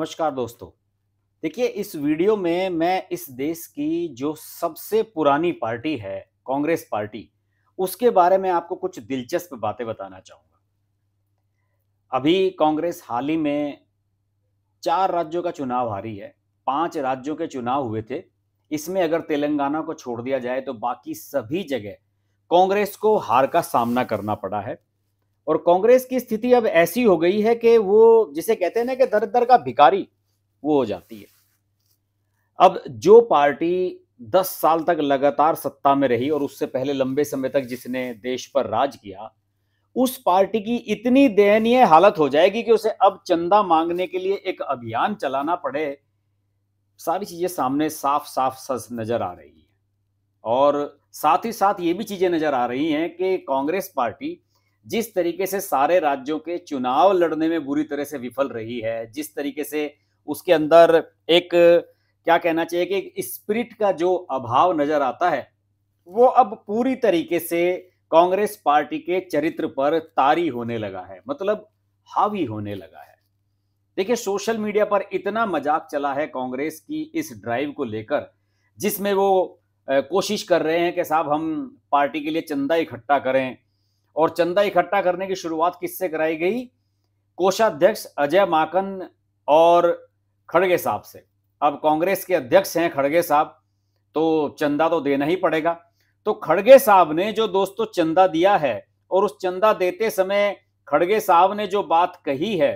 नमस्कार दोस्तों देखिए इस वीडियो में मैं इस देश की जो सबसे पुरानी पार्टी है कांग्रेस पार्टी उसके बारे में आपको कुछ दिलचस्प बातें बताना चाहूंगा अभी कांग्रेस हाल ही में चार राज्यों का चुनाव हारी है पांच राज्यों के चुनाव हुए थे इसमें अगर तेलंगाना को छोड़ दिया जाए तो बाकी सभी जगह कांग्रेस को हार का सामना करना पड़ा है और कांग्रेस की स्थिति अब ऐसी हो गई है कि वो जिसे कहते हैं ना कि दर दर का भिकारी वो हो जाती है अब जो पार्टी दस साल तक लगातार सत्ता में रही और उससे पहले लंबे समय तक जिसने देश पर राज किया उस पार्टी की इतनी दयनीय हालत हो जाएगी कि उसे अब चंदा मांगने के लिए एक अभियान चलाना पड़े सारी चीजें सामने साफ साफ सज नजर आ रही है और साथ ही साथ ये भी चीजें नजर आ रही हैं कि कांग्रेस पार्टी जिस तरीके से सारे राज्यों के चुनाव लड़ने में बुरी तरह से विफल रही है जिस तरीके से उसके अंदर एक क्या कहना चाहिए कि एक स्पिरिट का जो अभाव नजर आता है वो अब पूरी तरीके से कांग्रेस पार्टी के चरित्र पर तारी होने लगा है मतलब हावी होने लगा है देखिए सोशल मीडिया पर इतना मजाक चला है कांग्रेस की इस ड्राइव को लेकर जिसमें वो कोशिश कर रहे हैं कि साहब हम पार्टी के लिए चंदा इकट्ठा करें और चंदा इकट्ठा करने की शुरुआत किससे कराई गई कोषाध्यक्ष अजय माकन और खड़गे साहब से अब कांग्रेस के अध्यक्ष हैं खड़गे साहब तो चंदा तो देना ही पड़ेगा तो खड़गे साहब ने जो दोस्तों चंदा दिया है और उस चंदा देते समय खड़गे साहब ने जो बात कही है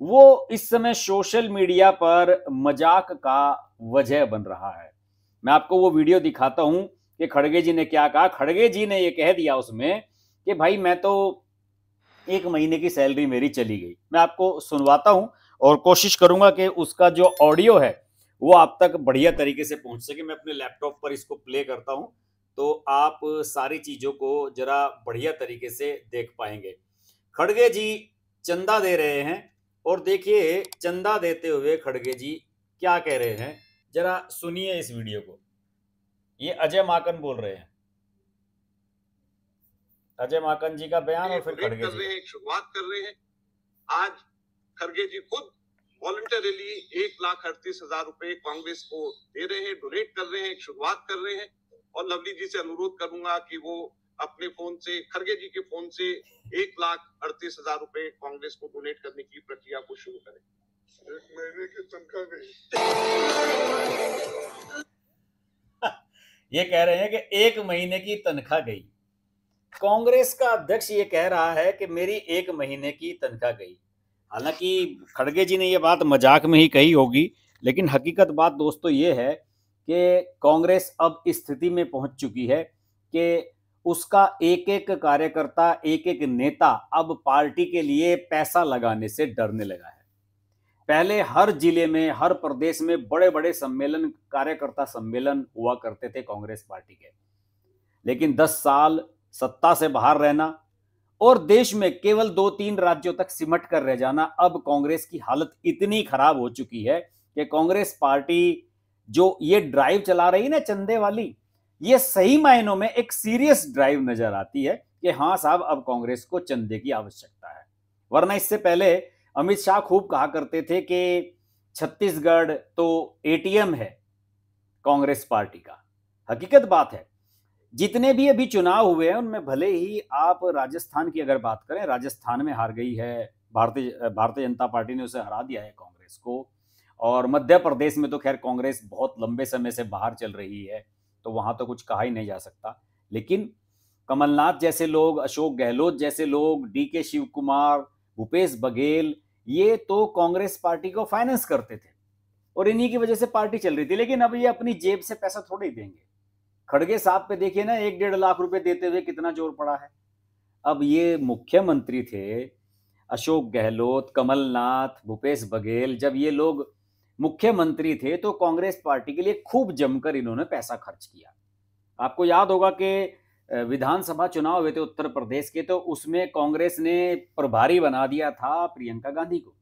वो इस समय सोशल मीडिया पर मजाक का वजह बन रहा है मैं आपको वो वीडियो दिखाता हूं कि खड़गे जी ने क्या कहा खड़गे जी ने ये कह दिया उसमें कि भाई मैं तो एक महीने की सैलरी मेरी चली गई मैं आपको सुनवाता हूँ और कोशिश करूंगा कि उसका जो ऑडियो है वो आप तक बढ़िया तरीके से पहुंच सके मैं अपने लैपटॉप पर इसको प्ले करता हूँ तो आप सारी चीज़ों को जरा बढ़िया तरीके से देख पाएंगे खड़गे जी चंदा दे रहे हैं और देखिए चंदा देते हुए खड़गे जी क्या कह रहे हैं जरा सुनिए इस वीडियो को ये अजय माकन बोल रहे हैं अजय माकन जी का बयान और फिर खड़गे कर रहे हैं शुरुआत कर रहे हैं आज खड़गे जी खुद वॉलंटरली एक लाख अड़तीस हजार रूपए कांग्रेस को दे रहे हैं डोनेट कर रहे हैं शुरुआत कर रहे हैं और लवली जी से अनुरोध करूंगा कि वो अपने फोन से खड़गे जी के फोन से एक लाख अड़तीस हजार रूपए कांग्रेस को डोनेट करने की प्रक्रिया को शुरू करें एक महीने की तनख्वाह गई ये कह रहे हैं कि एक महीने की तनख्वाह गई कांग्रेस का अध्यक्ष ये कह रहा है कि मेरी एक महीने की तनख्वाह गई हालांकि खड़गे जी ने ये बात मजाक में ही कही होगी लेकिन हकीकत बात दोस्तों ये है कि कांग्रेस अब इस स्थिति में पहुंच चुकी है कि उसका एक एक कार्यकर्ता एक एक नेता अब पार्टी के लिए पैसा लगाने से डरने लगा है पहले हर जिले में हर प्रदेश में बड़े बड़े सम्मेलन कार्यकर्ता सम्मेलन हुआ करते थे कांग्रेस पार्टी के लेकिन 10 साल सत्ता से बाहर रहना और देश में केवल दो तीन राज्यों तक सिमट कर रह जाना अब कांग्रेस की हालत इतनी खराब हो चुकी है कि कांग्रेस पार्टी जो ये ड्राइव चला रही ना चंदे वाली ये सही मायनों में एक सीरियस ड्राइव नजर आती है कि हाँ साहब अब कांग्रेस को चंदे की आवश्यकता है वरना इससे पहले अमित शाह खूब कहा करते थे कि छत्तीसगढ़ तो एटीएम है कांग्रेस पार्टी का हकीकत बात है जितने भी अभी चुनाव हुए हैं उनमें भले ही आप राजस्थान की अगर बात करें राजस्थान में हार गई है भारतीय भारतीय जनता पार्टी ने उसे हरा दिया है कांग्रेस को और मध्य प्रदेश में तो खैर कांग्रेस बहुत लंबे समय से बाहर चल रही है तो वहां तो कुछ कहा ही नहीं जा सकता लेकिन कमलनाथ जैसे लोग अशोक गहलोत जैसे लोग डी के शिव कुमार भूपेश बघेल ये तो कांग्रेस पार्टी को फाइनेंस करते थे और इन्हीं की वजह से पार्टी चल रही थी लेकिन अब ये अपनी जेब से पैसा थोड़े ही देंगे खड़गे साहब पे देखिए ना एक डेढ़ लाख रुपए देते हुए कितना जोर पड़ा है अब ये मुख्यमंत्री थे अशोक गहलोत कमलनाथ भूपेश बघेल जब ये लोग मुख्यमंत्री थे तो कांग्रेस पार्टी के लिए खूब जमकर इन्होंने पैसा खर्च किया आपको याद होगा कि विधानसभा चुनाव हुए थे उत्तर प्रदेश के तो उसमें कांग्रेस ने प्रभारी बना दिया था प्रियंका गांधी को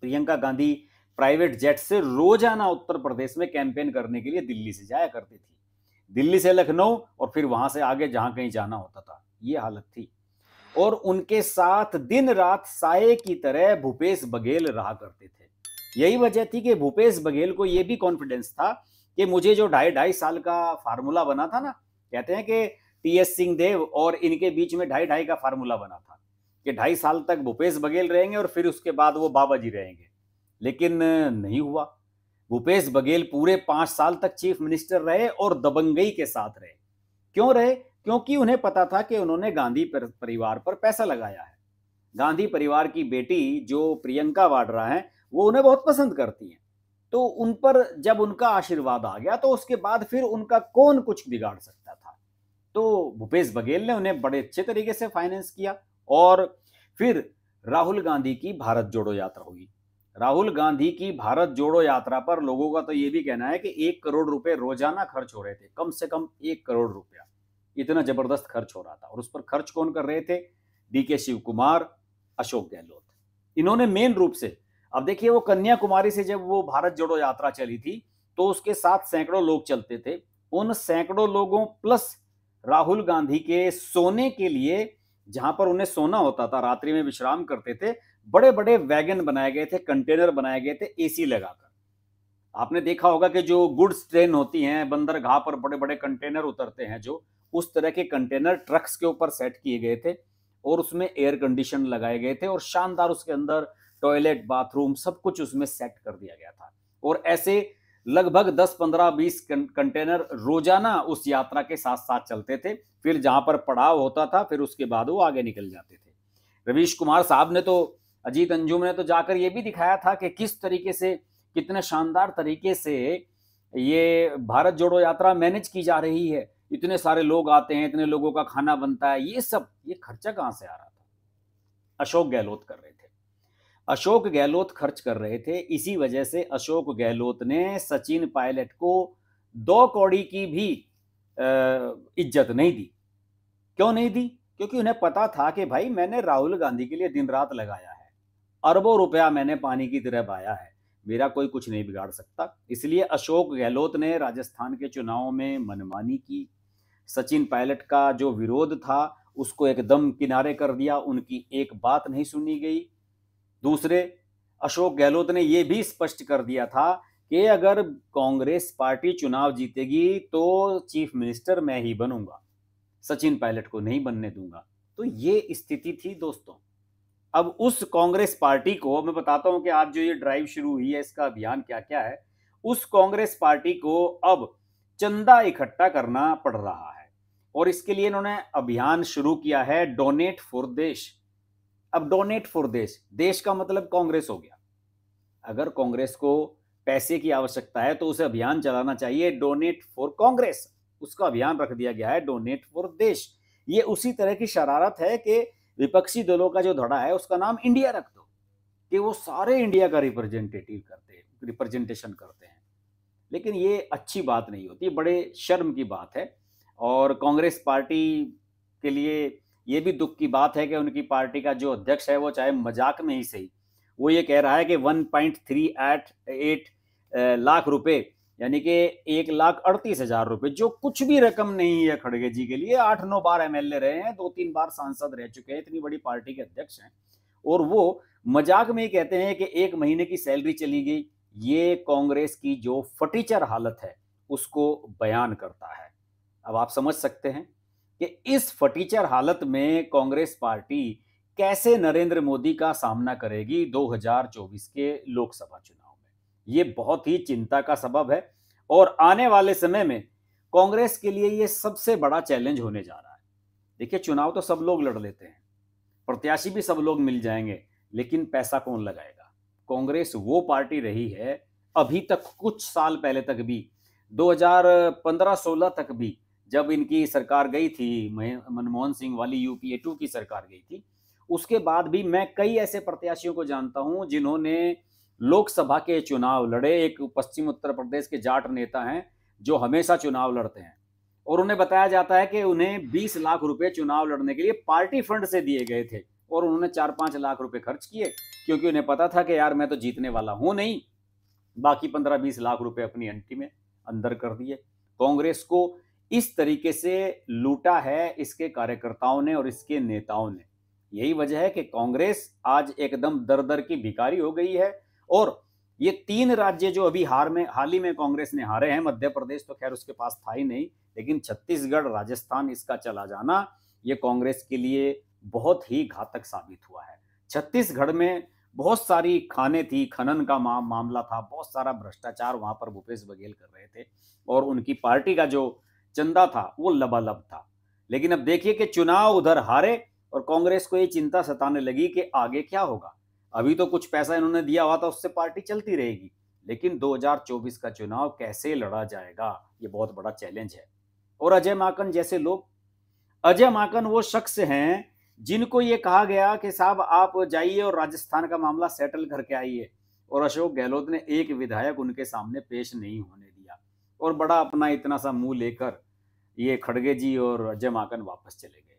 प्रियंका गांधी प्राइवेट जेट से रोजाना उत्तर प्रदेश में कैंपेन करने के लिए दिल्ली से जाया करती थी दिल्ली से लखनऊ और फिर वहां से आगे जहां कहीं जाना होता था ये हालत थी और उनके साथ दिन रात साय की तरह भूपेश बघेल रहा करते थे यही वजह थी कि भूपेश बघेल को यह भी कॉन्फिडेंस था कि मुझे जो ढाई ढाई साल का फार्मूला बना था ना कहते हैं कि टी एस सिंहदेव और इनके बीच में ढाई ढाई का फार्मूला बना था कि ढाई साल तक भूपेश बघेल रहेंगे और फिर उसके बाद वो बाबा जी रहेंगे लेकिन नहीं हुआ भूपेश बघेल पूरे पांच साल तक चीफ मिनिस्टर रहे और दबंगई के साथ रहे क्यों रहे क्योंकि उन्हें पता था कि उन्होंने गांधी परिवार पर पैसा लगाया है गांधी परिवार की बेटी जो प्रियंका वाड्रा है वो उन्हें बहुत पसंद करती हैं तो उन पर जब उनका आशीर्वाद आ गया तो उसके बाद फिर उनका कौन कुछ बिगाड़ सकता था तो भूपेश बघेल ने उन्हें बड़े अच्छे तरीके से फाइनेंस किया और फिर राहुल गांधी की भारत जोड़ो यात्रा होगी राहुल गांधी की भारत जोड़ो यात्रा पर लोगों का तो ये भी कहना है कि एक करोड़ रुपए रोजाना खर्च हो रहे थे कम से कम एक करोड़ रुपया इतना जबरदस्त खर्च हो रहा था और उस पर खर्च कौन कर रहे थे डी के शिव कुमार अशोक गहलोत इन्होंने मेन रूप से अब देखिए वो कन्याकुमारी से जब वो भारत जोड़ो यात्रा चली थी तो उसके साथ सैकड़ों लोग चलते थे उन सैकड़ों लोगों प्लस राहुल गांधी के सोने के लिए जहां पर उन्हें सोना होता था रात्रि में विश्राम करते थे बड़े बड़े वैगन बनाए गए थे कंटेनर बनाए गए थे एसी लगाकर आपने देखा होगा कि जो गुड्स ट्रेन होती हैं बंदरगाह पर बड़े बड़े कंटेनर उतरते हैं जो उस तरह के कंटेनर ट्रक्स के ऊपर सेट किए गए थे और उसमें एयर कंडीशन लगाए गए थे और शानदार उसके अंदर टॉयलेट बाथरूम सब कुछ उसमें सेट कर दिया गया था और ऐसे लगभग 10 15 20 कंटेनर रोजाना उस यात्रा के साथ साथ चलते थे फिर जहां पर पड़ाव होता था फिर उसके बाद वो आगे निकल जाते थे रवीश कुमार साहब ने तो अजीत अंजुम ने तो जाकर ये भी दिखाया था कि किस तरीके से कितने शानदार तरीके से ये भारत जोड़ो यात्रा मैनेज की जा रही है इतने सारे लोग आते हैं इतने लोगों का खाना बनता है ये सब ये खर्चा कहाँ से आ रहा था अशोक गहलोत कर रहे थे अशोक गहलोत खर्च कर रहे थे इसी वजह से अशोक गहलोत ने सचिन पायलट को दो कौड़ी की भी इज्जत नहीं दी क्यों नहीं दी क्योंकि उन्हें पता था कि भाई मैंने राहुल गांधी के लिए दिन रात लगाया अरबों रुपया मैंने पानी की तरह पाया है मेरा कोई कुछ नहीं बिगाड़ सकता इसलिए अशोक गहलोत ने राजस्थान के चुनाव में मनमानी की सचिन पायलट का जो विरोध था उसको एकदम किनारे कर दिया उनकी एक बात नहीं सुनी गई दूसरे अशोक गहलोत ने यह भी स्पष्ट कर दिया था कि अगर कांग्रेस पार्टी चुनाव जीतेगी तो चीफ मिनिस्टर मैं ही बनूंगा सचिन पायलट को नहीं बनने दूंगा तो ये स्थिति थी दोस्तों अब उस कांग्रेस पार्टी को मैं बताता हूं कि आज जो ये ड्राइव शुरू हुई है इसका अभियान क्या क्या है उस कांग्रेस पार्टी को अब चंदा इकट्ठा करना पड़ रहा है और इसके लिए इन्होंने अभियान शुरू किया है डोनेट फॉर देश अब डोनेट फॉर देश देश का मतलब कांग्रेस हो गया अगर कांग्रेस को पैसे की आवश्यकता है तो उसे अभियान चलाना चाहिए डोनेट फॉर कांग्रेस उसका अभियान रख दिया गया है डोनेट फॉर देश ये उसी तरह की शरारत है कि विपक्षी दलों का जो धड़ा है उसका नाम इंडिया रख दो कि वो सारे इंडिया का रिप्रेजेंटेटिव करते हैं रिप्रेजेंटेशन करते हैं लेकिन ये अच्छी बात नहीं होती बड़े शर्म की बात है और कांग्रेस पार्टी के लिए ये भी दुख की बात है कि उनकी पार्टी का जो अध्यक्ष है वो चाहे मजाक में ही सही वो ये कह रहा है कि थ्री एट एट लाख रुपये यानी कि एक लाख अड़तीस हजार रुपए जो कुछ भी रकम नहीं है खड़गे जी के लिए आठ नौ बार एमएलए रहे हैं दो तीन बार सांसद रह चुके हैं इतनी बड़ी पार्टी के अध्यक्ष हैं और वो मजाक में ही कहते हैं कि एक महीने की सैलरी चली गई ये कांग्रेस की जो फटीचर हालत है उसको बयान करता है अब आप समझ सकते हैं कि इस फटीचर हालत में कांग्रेस पार्टी कैसे नरेंद्र मोदी का सामना करेगी 2024 के लोकसभा चुनाव ये बहुत ही चिंता का सबब है और आने वाले समय में कांग्रेस के लिए ये सबसे बड़ा चैलेंज होने जा रहा है देखिए चुनाव तो सब लोग लड़ लेते हैं प्रत्याशी भी सब लोग मिल जाएंगे लेकिन पैसा कौन लगाएगा कांग्रेस वो पार्टी रही है अभी तक कुछ साल पहले तक भी 2015-16 तक भी जब इनकी सरकार गई थी मनमोहन सिंह वाली यूपीए टू की सरकार गई थी उसके बाद भी मैं कई ऐसे प्रत्याशियों को जानता हूं जिन्होंने लोकसभा के चुनाव लड़े एक पश्चिम उत्तर प्रदेश के जाट नेता हैं जो हमेशा चुनाव लड़ते हैं और उन्हें बताया जाता है कि उन्हें 20 लाख रुपए चुनाव लड़ने के लिए पार्टी फंड से दिए गए थे और उन्होंने चार पांच लाख रुपए खर्च किए क्योंकि उन्हें पता था कि यार मैं तो जीतने वाला हूं नहीं बाकी पंद्रह बीस लाख रुपए अपनी एंट्री में अंदर कर दिए कांग्रेस को इस तरीके से लूटा है इसके कार्यकर्ताओं ने और इसके नेताओं ने यही वजह है कि कांग्रेस आज एकदम दर दर की भिकारी हो गई है और ये तीन राज्य जो अभी हार में हाल ही में कांग्रेस ने हारे हैं मध्य प्रदेश तो खैर उसके पास था ही नहीं लेकिन छत्तीसगढ़ राजस्थान इसका चला जाना ये कांग्रेस के लिए बहुत ही घातक साबित हुआ है छत्तीसगढ़ में बहुत सारी खाने थी खनन का मा, मामला था बहुत सारा भ्रष्टाचार वहां पर भूपेश बघेल कर रहे थे और उनकी पार्टी का जो चंदा था वो लबालब था लेकिन अब देखिए कि चुनाव उधर हारे और कांग्रेस को ये चिंता सताने लगी कि आगे क्या होगा अभी तो कुछ पैसा इन्होंने दिया हुआ था उससे पार्टी चलती रहेगी लेकिन 2024 का चुनाव कैसे लड़ा जाएगा ये बहुत बड़ा चैलेंज है और अजय माकन जैसे लोग अजय माकन वो शख्स हैं जिनको ये कहा गया कि साहब आप जाइए और राजस्थान का मामला सेटल करके आइए और अशोक गहलोत ने एक विधायक उनके सामने पेश नहीं होने दिया और बड़ा अपना इतना सा मुंह लेकर ये खड़गे जी और अजय माकन वापस चले गए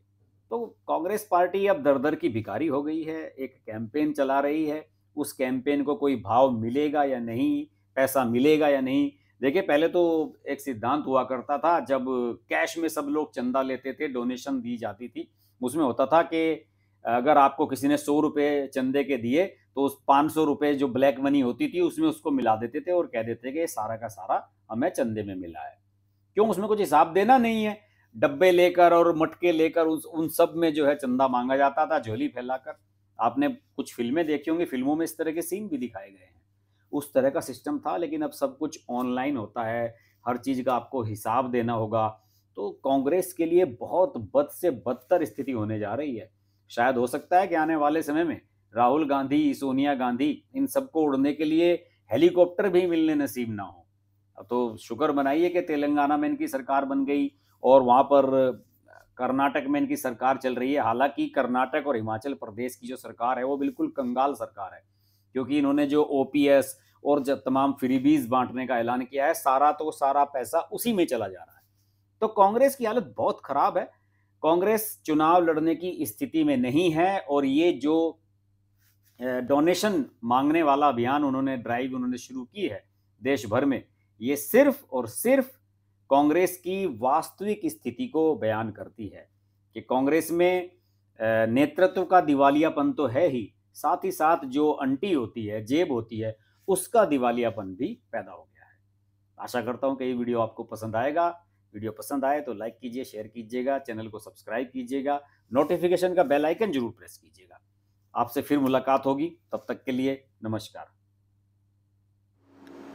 तो कांग्रेस पार्टी अब दर दर की भिखारी हो गई है एक कैंपेन चला रही है उस कैंपेन को कोई भाव मिलेगा या नहीं पैसा मिलेगा या नहीं देखिए पहले तो एक सिद्धांत हुआ करता था जब कैश में सब लोग चंदा लेते थे डोनेशन दी जाती थी उसमें होता था कि अगर आपको किसी ने सौ रुपये चंदे के दिए तो उस पाँच सौ रुपये जो ब्लैक मनी होती थी उसमें उसको मिला देते थे और कह देते कि सारा का सारा हमें चंदे में मिला है क्यों उसमें कुछ हिसाब देना नहीं है डब्बे लेकर और मटके लेकर उस उन सब में जो है चंदा मांगा जाता था झोली फैलाकर आपने कुछ फिल्में देखी होंगी फिल्मों में इस तरह के सीन भी दिखाए गए हैं उस तरह का सिस्टम था लेकिन अब सब कुछ ऑनलाइन होता है हर चीज़ का आपको हिसाब देना होगा तो कांग्रेस के लिए बहुत बद से बदतर स्थिति होने जा रही है शायद हो सकता है कि आने वाले समय में राहुल गांधी सोनिया गांधी इन सबको उड़ने के लिए हेलीकॉप्टर भी मिलने नसीब ना हो तो शुक्र मनाइए कि तेलंगाना में इनकी सरकार बन गई और वहाँ पर कर्नाटक में इनकी सरकार चल रही है हालांकि कर्नाटक और हिमाचल प्रदेश की जो सरकार है वो बिल्कुल कंगाल सरकार है क्योंकि इन्होंने जो ओ और जब तमाम फ्रीबीज बांटने का ऐलान किया है सारा तो सारा पैसा उसी में चला जा रहा है तो कांग्रेस की हालत बहुत खराब है कांग्रेस चुनाव लड़ने की स्थिति में नहीं है और ये जो डोनेशन मांगने वाला अभियान उन्होंने ड्राइव उन्होंने शुरू की है देश भर में ये सिर्फ और सिर्फ कांग्रेस की वास्तविक स्थिति को बयान करती है कि कांग्रेस में नेतृत्व का दिवालियापन तो है ही साथ ही साथ जो अंटी होती है जेब होती है उसका दिवालियापन भी पैदा हो गया है आशा करता हूँ कि ये वीडियो आपको पसंद आएगा वीडियो पसंद आए तो लाइक कीजिए शेयर कीजिएगा चैनल को सब्सक्राइब कीजिएगा नोटिफिकेशन का बेल आइकन जरूर प्रेस कीजिएगा आपसे फिर मुलाकात होगी तब तक के लिए नमस्कार